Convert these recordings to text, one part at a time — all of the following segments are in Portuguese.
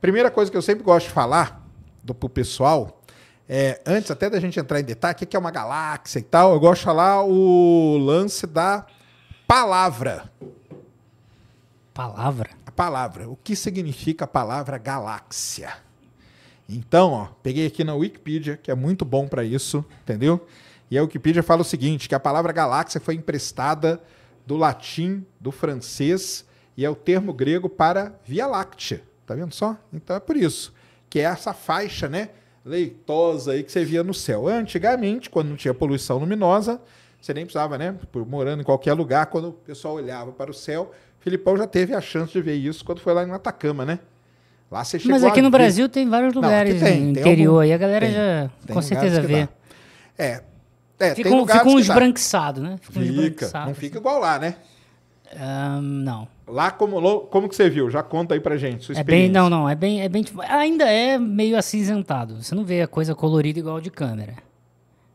Primeira coisa que eu sempre gosto de falar do, pro pessoal, é, antes até da gente entrar em detalhe, o que, que é uma galáxia e tal, eu gosto de falar o lance da palavra. Palavra? A palavra. O que significa a palavra galáxia? Então, ó, peguei aqui na Wikipedia, que é muito bom para isso, entendeu? E a Wikipedia fala o seguinte, que a palavra galáxia foi emprestada do latim, do francês, e é o termo grego para Via Láctea, Tá vendo só? Então é por isso. Que é essa faixa, né? Leitosa aí que você via no céu. Antigamente, quando não tinha poluição luminosa, você nem precisava, né? Por, morando em qualquer lugar, quando o pessoal olhava para o céu, Filipão já teve a chance de ver isso quando foi lá em Atacama, né? Lá você chegou Mas aqui no Brasil tem vários lugares não, tem, no tem interior algum... a galera tem, já tem com certeza vê. É, é, né? fica, tem um, fica um esbranquiçado, né? Fica, um esbranquiçado, não assim. fica igual lá, né? Um, não. Lá como, como que você viu? Já conta aí pra gente sua é Bem, não, não, é bem, é bem tipo, ainda é meio acinzentado. Você não vê a coisa colorida igual de câmera.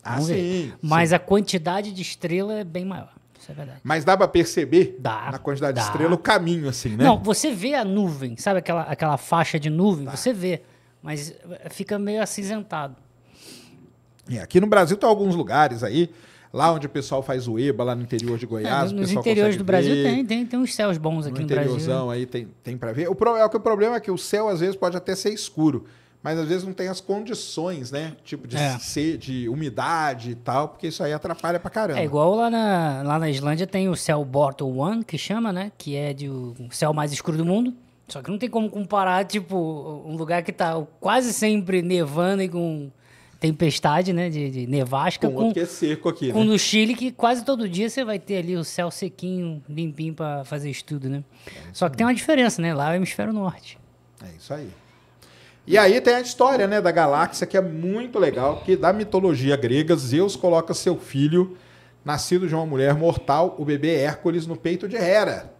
Ah, sim, Mas a quantidade de estrela é bem maior. Isso é verdade. Mas dá pra perceber dá, na quantidade dá. de estrela o caminho, assim, né? Não, você vê a nuvem, sabe aquela, aquela faixa de nuvem? Tá. Você vê, mas eh, fica meio acinzentado. E é, aqui no Brasil tem tá alguns lugares aí Lá onde o pessoal faz o EBA, lá no interior de é, Goiás. É, nos interiores do Brasil tem, tem, tem uns céus bons aqui no, no interiorzão aí tem, tem para ver. O, pro, é que o problema é que o céu às vezes pode até ser escuro, mas às vezes não tem as condições, né? Tipo de é. ser, de umidade e tal, porque isso aí atrapalha pra caramba. É igual lá na, lá na Islândia tem o céu Bortle One, que chama, né? Que é de, o céu mais escuro do mundo. Só que não tem como comparar, tipo, um lugar que tá quase sempre nevando e com tempestade, né? De, de nevasca. Com, com que é seco aqui, com né? no Chile, que quase todo dia você vai ter ali o céu sequinho, limpinho para fazer estudo, né? É Só que tem uma diferença, né? Lá é o hemisfério norte. É isso aí. E aí tem a história, né, da galáxia que é muito legal, que da mitologia grega, Zeus coloca seu filho, nascido de uma mulher mortal, o bebê Hércules, no peito de Hera,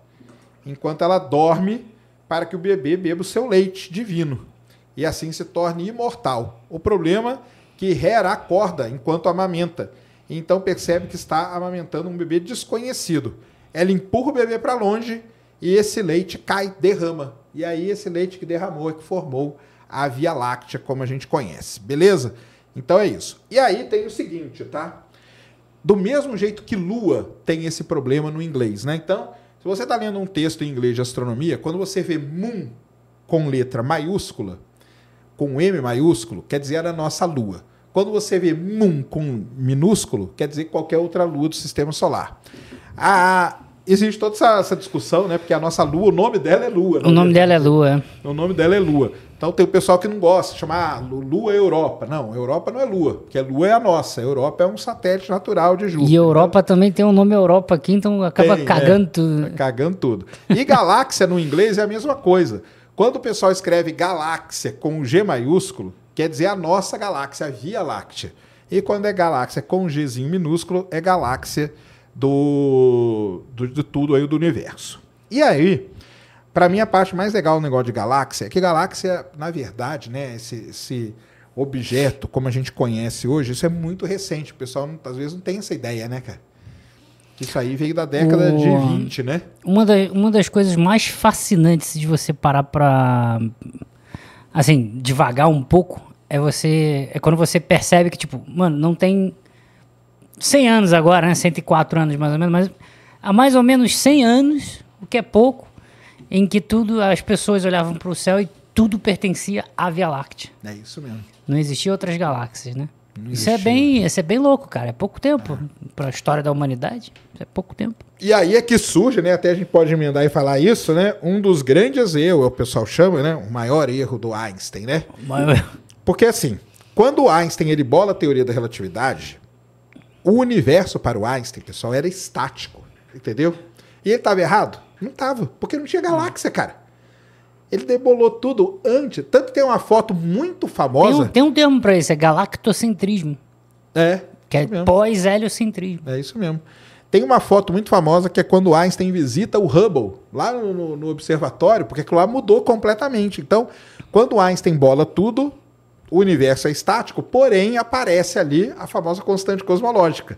enquanto ela dorme, para que o bebê beba o seu leite divino e assim se torne imortal. O problema que Hera acorda enquanto amamenta. Então percebe que está amamentando um bebê desconhecido. Ela empurra o bebê para longe e esse leite cai, derrama. E aí esse leite que derramou é que formou a Via Láctea como a gente conhece, beleza? Então é isso. E aí tem o seguinte, tá? Do mesmo jeito que lua tem esse problema no inglês, né? Então, se você está lendo um texto em inglês de astronomia, quando você vê moon com letra maiúscula, com M maiúsculo quer dizer a nossa Lua. Quando você vê Moon com minúsculo, quer dizer qualquer outra lua do sistema solar. A, ah, existe toda essa, essa, discussão, né? Porque a nossa Lua, o nome dela é Lua. Né? O nome é dela é Lua. É. O nome dela é Lua. Então tem o pessoal que não gosta, de chamar ah, Lua é Europa. Não, Europa não é Lua, porque a Lua é a nossa. A Europa é um satélite natural de Júpiter. E Europa também tem o um nome Europa aqui, então acaba tem, é. cagando é, tudo. Tá cagando tudo. E galáxia no inglês é a mesma coisa. Quando o pessoal escreve galáxia com G maiúsculo, quer dizer a nossa galáxia, a Via Láctea. E quando é galáxia com Gzinho minúsculo, é galáxia do, do, de tudo aí do universo. E aí, para mim a parte mais legal do negócio de galáxia é que galáxia, na verdade, né, esse, esse objeto como a gente conhece hoje, isso é muito recente. O pessoal às vezes não tem essa ideia, né, cara? Isso aí veio da década o... de 20, né? Uma, da, uma das coisas mais fascinantes de você parar pra. Assim, devagar um pouco, é você. É quando você percebe que, tipo, mano, não tem 100 anos agora, né? 104 anos mais ou menos, mas há mais ou menos 100 anos, o que é pouco, em que tudo, as pessoas olhavam para o céu e tudo pertencia à Via Láctea. É isso mesmo. Não existiam outras galáxias, né? Isso é, bem, isso é bem louco, cara. É pouco tempo para a história da humanidade. É pouco tempo. E aí é que surge, né? Até a gente pode emendar e falar isso, né? Um dos grandes erros, é o pessoal chama, né? O maior erro do Einstein, né? Maior... Porque assim, quando o Einstein ele bola a teoria da relatividade, o universo para o Einstein, pessoal, era estático, entendeu? E ele estava errado? Não estava, porque não tinha galáxia, cara. Ele debolou tudo antes. Tanto tem uma foto muito famosa. Tem, tem um termo para isso, é galactocentrismo. É. Que é pós-heliocentrismo. É isso mesmo. Tem uma foto muito famosa que é quando Einstein visita o Hubble, lá no, no, no observatório, porque aquilo lá mudou completamente. Então, quando Einstein bola tudo, o universo é estático, porém aparece ali a famosa constante cosmológica.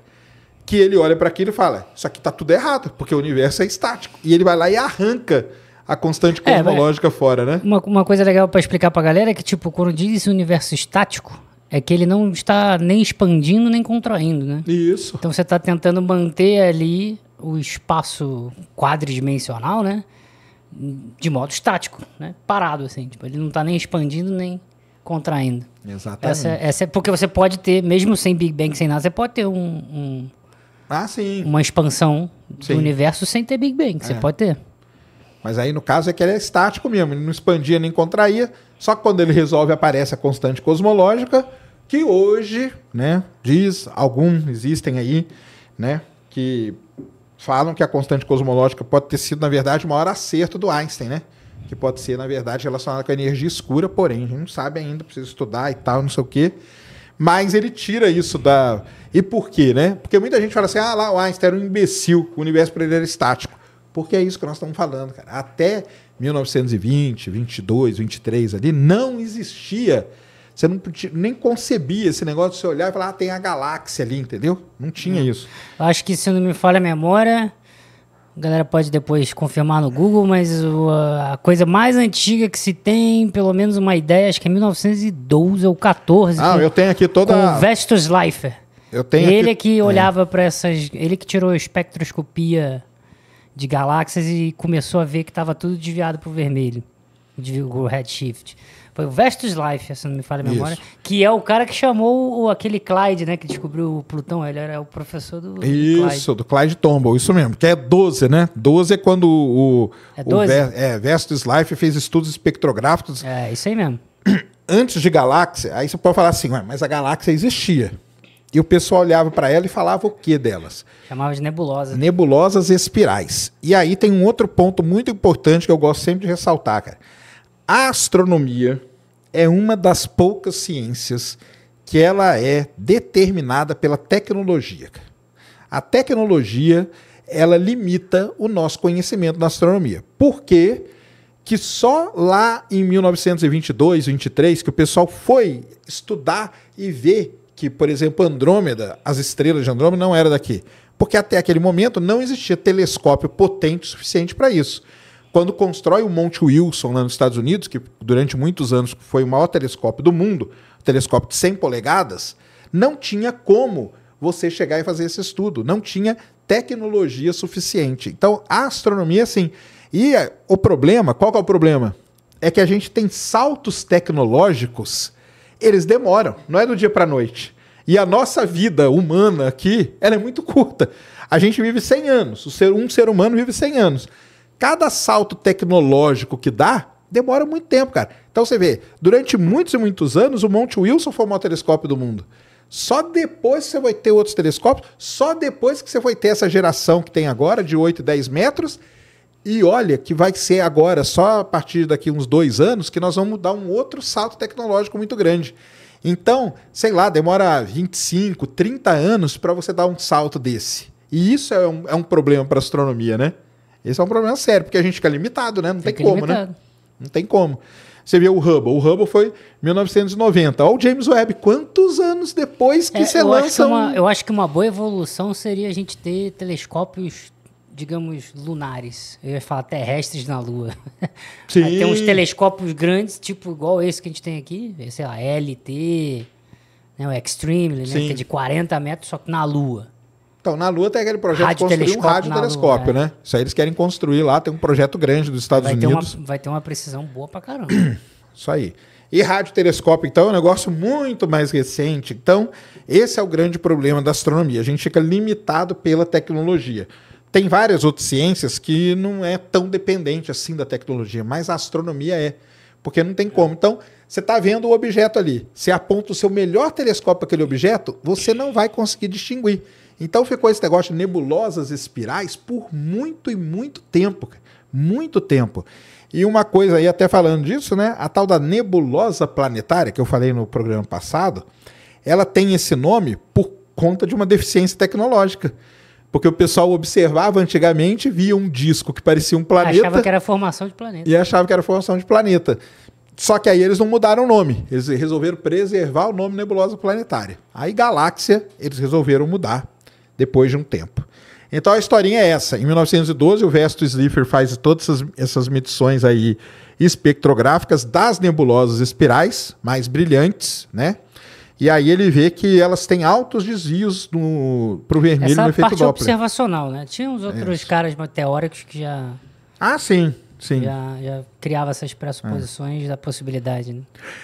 Que ele olha para aquilo e fala: Isso aqui está tudo errado, porque o universo é estático. E ele vai lá e arranca a constante é, cosmológica é, fora, né? Uma, uma coisa legal para explicar para a galera é que, tipo, quando diz esse universo estático, é que ele não está nem expandindo nem contraindo, né? Isso. Então você está tentando manter ali o espaço quadridimensional, né? De modo estático, né? Parado, assim. Tipo, ele não está nem expandindo nem contraindo. Exatamente. Essa, essa é porque você pode ter, mesmo sem Big Bang, sem nada, você pode ter um, um ah, sim. uma expansão sim. do universo sem ter Big Bang. É. Você pode ter. Mas aí no caso é que ele é estático mesmo, ele não expandia nem contraía, só que quando ele resolve aparece a constante cosmológica, que hoje, né, diz, algum existem aí, né, que falam que a constante cosmológica pode ter sido, na verdade, o maior acerto do Einstein, né? Que pode ser, na verdade, relacionada com a energia escura, porém, a gente não sabe ainda, precisa estudar e tal, não sei o quê. Mas ele tira isso da. E por quê, né? Porque muita gente fala assim: ah, lá o Einstein era um imbecil, o universo para ele era estático. Porque é isso que nós estamos falando, cara. Até 1920, 22, 23 ali, não existia. Você não nem concebia esse negócio de você olhar e falar, ah, tem a galáxia ali, entendeu? Não tinha isso. Acho que, se não me falha a memória, a galera pode depois confirmar no Google, mas a coisa mais antiga que se tem, pelo menos uma ideia, acho que é 1912 ou 14. Ah, com, eu tenho aqui toda. O Vestus Leifer. Eu tenho ele aqui... que é. olhava é. para essas. Ele que tirou a espectroscopia de galáxias e começou a ver que estava tudo desviado para o vermelho, o redshift. Foi o Vestus Life, se não me falha a memória, Isso. que é o cara que chamou o, aquele Clyde, né, que descobriu o Plutão, ele era o professor do, do Isso, Clyde. do Clyde Tombaugh, isso mesmo, que é 12, né? 12 é quando o, é 12? O, é, Vestus Life fez estudos espectrográficos. É, isso aí mesmo. Antes de galáxia, aí você pode falar assim, mas a galáxia existia. E o pessoal olhava para ela e falava o que delas? Chamava de nebulosas. Nebulosas espirais. E aí tem um outro ponto muito importante que eu gosto sempre de ressaltar, cara. A astronomia é uma das poucas ciências que ela é determinada pela tecnologia. A tecnologia, ela limita o nosso conhecimento da astronomia. Por quê? Que só lá em 1922, 23, que o pessoal foi estudar e ver que, por exemplo, Andrômeda, as estrelas de Andrômeda não era daqui, porque até aquele momento não existia telescópio potente o suficiente para isso. Quando constrói o Monte Wilson lá nos Estados Unidos, que durante muitos anos foi o maior telescópio do mundo, um telescópio de 100 polegadas, não tinha como você chegar e fazer esse estudo, não tinha tecnologia suficiente. Então, a astronomia sim. E eh, o problema, qual é o problema? É que a gente tem saltos tecnológicos eles demoram, não é do dia para noite. E a nossa vida humana aqui, ela é muito curta. A gente vive 100 anos, ser, um ser humano vive 100 anos. Cada salto tecnológico que dá, demora muito tempo, cara. Então você vê, durante muitos e muitos anos, o Monte Wilson foi o maior telescópio do mundo. Só depois você vai ter outros telescópios, só depois que você vai ter essa geração que tem agora de 8 e 10 metros, e olha que vai ser agora, só a partir daqui uns dois anos, que nós vamos dar um outro salto tecnológico muito grande. Então, sei lá, demora 25, 30 anos para você dar um salto desse. E isso é um, é um problema para astronomia, né? Esse é um problema sério, porque a gente fica limitado, né? Não fica tem como, né? limitado. né? Não tem como. Você vê o Hubble. O Hubble foi 1990. Olha o James Webb. Quantos anos depois que é, você lança acho que uma, um... Eu acho que uma boa evolução seria a gente ter telescópios digamos, lunares. Eu ia falar terrestres na Lua. Sim. tem uns telescópios grandes, tipo igual esse que a gente tem aqui, sei lá, LT, né, o Extreme, né, que é de 40 metros, só que na Lua. Então, na Lua tem aquele projeto rádio de construir um radiotelescópio, é. né? Isso aí eles querem construir lá, tem um projeto grande dos Estados vai Unidos. Ter uma, vai ter uma precisão boa pra caramba. Isso aí. E radiotelescópio, então, é um negócio muito mais recente. Então, esse é o grande problema da astronomia. A gente fica limitado pela tecnologia tem várias outras ciências que não é tão dependente assim da tecnologia, mas a astronomia é, porque não tem como. Então, você está vendo o objeto ali, você aponta o seu melhor telescópio para aquele objeto, você não vai conseguir distinguir. Então ficou esse negócio de nebulosas espirais por muito e muito tempo, muito tempo. E uma coisa aí, até falando disso, né? A tal da nebulosa planetária, que eu falei no programa passado, ela tem esse nome por conta de uma deficiência tecnológica. Porque o pessoal observava antigamente, via um disco que parecia um planeta. Achava que era formação de planeta. E achava que era formação de planeta. Só que aí eles não mudaram o nome. Eles resolveram preservar o nome nebulosa planetária. Aí galáxia, eles resolveram mudar depois de um tempo. Então a historinha é essa. Em 1912, o Vesto Slipher faz todas essas, essas medições aí espectrográficas das nebulosas espirais mais brilhantes, né? E aí ele vê que elas têm altos desvios para o vermelho Essa no efeito parte é Doppler. observacional, né? Tinha uns outros é caras teóricos que já... Ah, sim. Sim. Já, já, criava essas pressuposições é. da possibilidade. Né?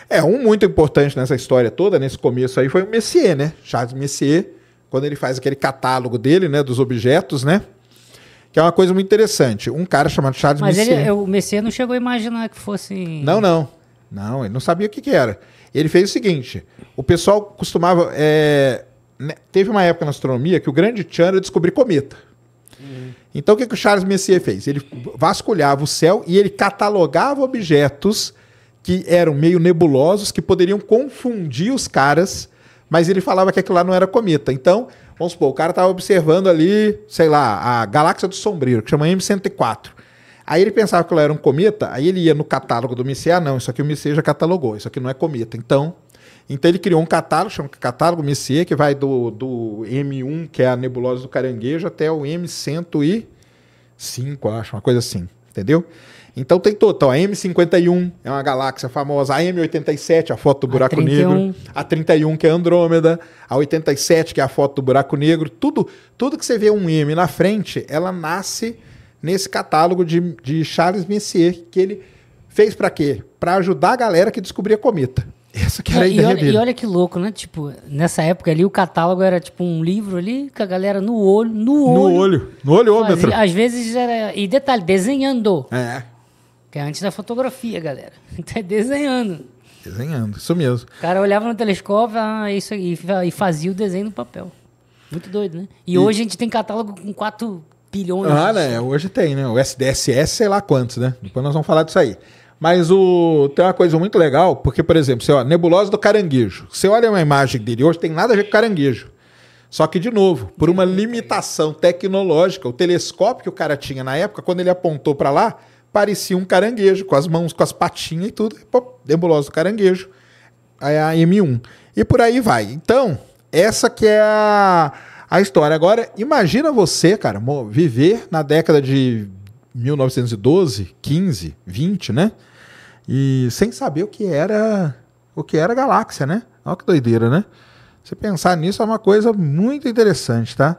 É, um muito importante nessa história toda, nesse começo aí, foi o Messier, né? Charles Messier, quando ele faz aquele catálogo dele, né? Dos objetos, né? Que é uma coisa muito interessante. Um cara chamado Charles Mas Messier. Mas o Messier não chegou a imaginar que fosse. Não, não. Não, ele não sabia o que, que era. Ele fez o seguinte: o pessoal costumava. É, né, teve uma época na astronomia que o grande tchan era descobrir cometa. Uhum. Então o que, que o Charles Messier fez? Ele vasculhava o céu e ele catalogava objetos que eram meio nebulosos, que poderiam confundir os caras, mas ele falava que aquilo lá não era cometa. Então, vamos supor, o cara estava observando ali, sei lá, a galáxia do sombreiro, que chama M104. Aí ele pensava que ela era um cometa, aí ele ia no catálogo do Messier, ah não, isso aqui o Messier já catalogou, isso aqui não é cometa. Então, então ele criou um catálogo, chama catálogo Messier que vai do, do M1, que é a nebulosa do caranguejo, até o M105, acho, uma coisa assim, entendeu? Então tem total, então a M51 é uma galáxia famosa, a M87, a foto do buraco a negro, a 31 que é Andrômeda, a 87 que é a foto do buraco negro, tudo, tudo que você vê um M na frente, ela nasce nesse catálogo de, de Charles Messier, que ele fez para quê? Para ajudar a galera que descobria cometa. Essa que era a é, ideia e olha, dele. E olha que louco, né? Tipo, nessa época ali o catálogo era tipo um livro ali com a galera no olho, no olho. No olho, no olhômetro. Às, vezes era... E detalhe, desenhando. É. Que é antes da fotografia, galera. Então é desenhando. Desenhando, isso mesmo. O cara olhava no telescópio ah, isso, e, e fazia o desenho no papel. Muito doido, né? E, e, hoje a gente tem catálogo com quatro bilhões. Ah, de... né? Hoje tem, né? O SDSS, sei lá quantos, né? Depois nós vamos falar disso aí. Mas o, tem uma coisa muito legal, porque, por exemplo, você olha, nebulosa do caranguejo. Você olha uma imagem dele hoje, tem nada a ver com caranguejo. Só que, de novo, por uma limitação tecnológica, o telescópio que o cara tinha na época, quando ele apontou para lá, parecia um caranguejo, com as mãos, com as patinhas e tudo. pô, nebulosa do caranguejo. Aí a M1. E por aí vai. Então, essa que é a a história. Agora, imagina você, cara, viver na década de 1912, 15, 20, né? E sem saber o que era o que era galáxia, né? Olha que doideira, né? Você pensar nisso é uma coisa muito interessante, tá?